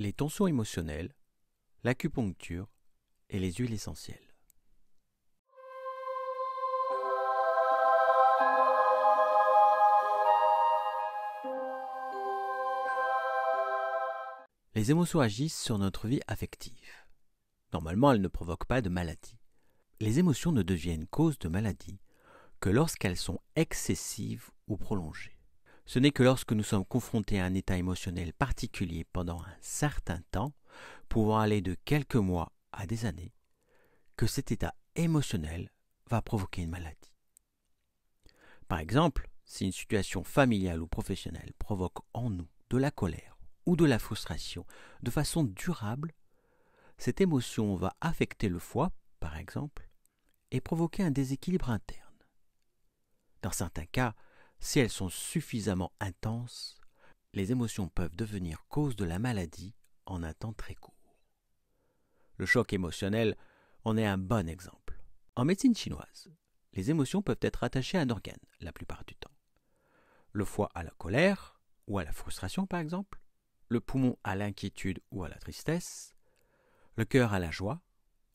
les tensions émotionnelles, l'acupuncture et les huiles essentielles. Les émotions agissent sur notre vie affective. Normalement, elles ne provoquent pas de maladie. Les émotions ne deviennent cause de maladie que lorsqu'elles sont excessives ou prolongées. Ce n'est que lorsque nous sommes confrontés à un état émotionnel particulier pendant un certain temps, pouvant aller de quelques mois à des années, que cet état émotionnel va provoquer une maladie. Par exemple, si une situation familiale ou professionnelle provoque en nous de la colère ou de la frustration de façon durable, cette émotion va affecter le foie, par exemple, et provoquer un déséquilibre interne. Dans certains cas, si elles sont suffisamment intenses, les émotions peuvent devenir cause de la maladie en un temps très court. Le choc émotionnel en est un bon exemple. En médecine chinoise, les émotions peuvent être attachées à un organe la plupart du temps. Le foie à la colère ou à la frustration par exemple, le poumon à l'inquiétude ou à la tristesse, le cœur à la joie,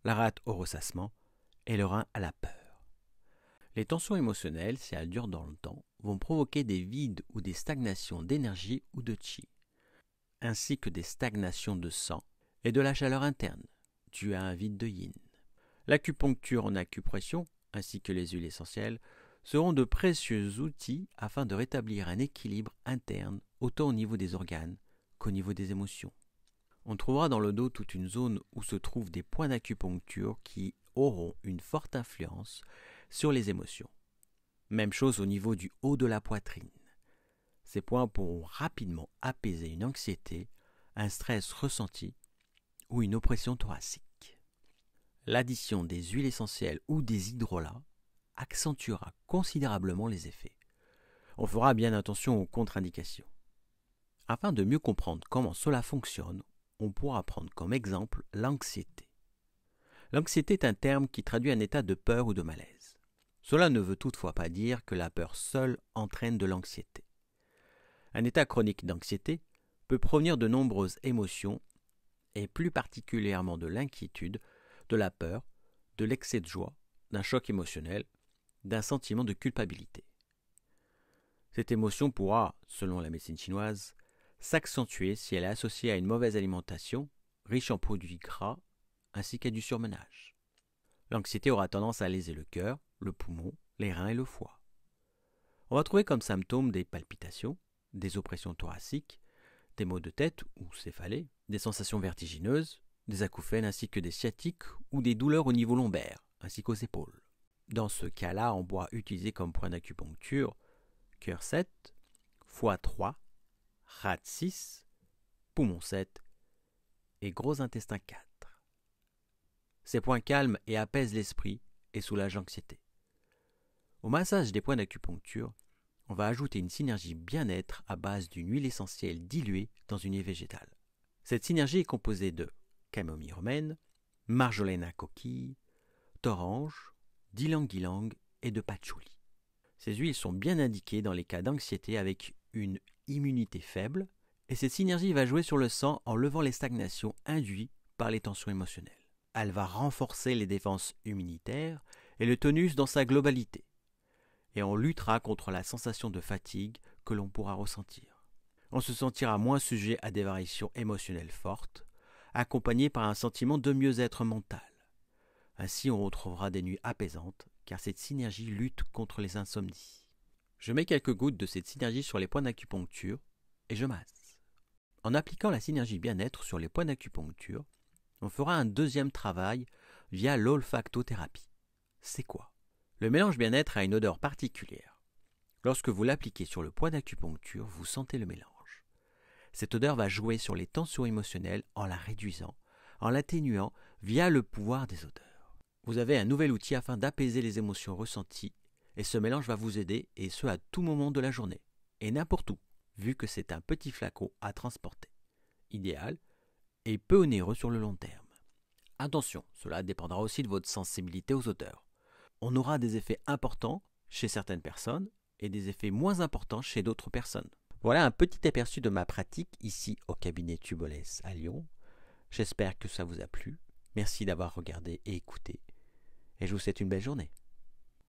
la rate au ressassement et le rein à la peur. Les tensions émotionnelles, si elles durent dans le temps, vont provoquer des vides ou des stagnations d'énergie ou de chi, ainsi que des stagnations de sang et de la chaleur interne, due à un vide de yin. L'acupuncture en acupression, ainsi que les huiles essentielles, seront de précieux outils afin de rétablir un équilibre interne autant au niveau des organes qu'au niveau des émotions. On trouvera dans le dos toute une zone où se trouvent des points d'acupuncture qui auront une forte influence sur les émotions. Même chose au niveau du haut de la poitrine. Ces points pourront rapidement apaiser une anxiété, un stress ressenti ou une oppression thoracique. L'addition des huiles essentielles ou des hydrolats accentuera considérablement les effets. On fera bien attention aux contre-indications. Afin de mieux comprendre comment cela fonctionne, on pourra prendre comme exemple l'anxiété. L'anxiété est un terme qui traduit un état de peur ou de malaise. Cela ne veut toutefois pas dire que la peur seule entraîne de l'anxiété. Un état chronique d'anxiété peut provenir de nombreuses émotions, et plus particulièrement de l'inquiétude, de la peur, de l'excès de joie, d'un choc émotionnel, d'un sentiment de culpabilité. Cette émotion pourra, selon la médecine chinoise, s'accentuer si elle est associée à une mauvaise alimentation, riche en produits gras, ainsi qu'à du surmenage. L'anxiété aura tendance à léser le cœur, le poumon, les reins et le foie. On va trouver comme symptômes des palpitations, des oppressions thoraciques, des maux de tête ou céphalées, des sensations vertigineuses, des acouphènes ainsi que des sciatiques ou des douleurs au niveau lombaire ainsi qu'aux épaules. Dans ce cas-là, on doit utiliser comme point d'acupuncture cœur 7, foie 3, rate 6, poumon 7 et gros intestin 4. Ces points calment et apaisent l'esprit et soulagent l'anxiété. Au massage des points d'acupuncture, on va ajouter une synergie bien-être à base d'une huile essentielle diluée dans une huile végétale. Cette synergie est composée de camomille romaine, marjolaine à coquille, d'orange, d'ylang-ylang et de patchouli. Ces huiles sont bien indiquées dans les cas d'anxiété avec une immunité faible, et cette synergie va jouer sur le sang en levant les stagnations induites par les tensions émotionnelles. Elle va renforcer les défenses immunitaires et le tonus dans sa globalité et on luttera contre la sensation de fatigue que l'on pourra ressentir. On se sentira moins sujet à des variations émotionnelles fortes, accompagnées par un sentiment de mieux-être mental. Ainsi on retrouvera des nuits apaisantes, car cette synergie lutte contre les insomnies. Je mets quelques gouttes de cette synergie sur les points d'acupuncture et je masse. En appliquant la synergie bien-être sur les points d'acupuncture, on fera un deuxième travail via l'olfactothérapie. C'est quoi le mélange bien-être a une odeur particulière. Lorsque vous l'appliquez sur le point d'acupuncture, vous sentez le mélange. Cette odeur va jouer sur les tensions émotionnelles en la réduisant, en l'atténuant via le pouvoir des odeurs. Vous avez un nouvel outil afin d'apaiser les émotions ressenties et ce mélange va vous aider et ce à tout moment de la journée et n'importe où, vu que c'est un petit flacon à transporter. Idéal et peu onéreux sur le long terme. Attention, cela dépendra aussi de votre sensibilité aux odeurs on aura des effets importants chez certaines personnes et des effets moins importants chez d'autres personnes. Voilà un petit aperçu de ma pratique ici au cabinet Tubolès à Lyon. J'espère que ça vous a plu. Merci d'avoir regardé et écouté. Et je vous souhaite une belle journée.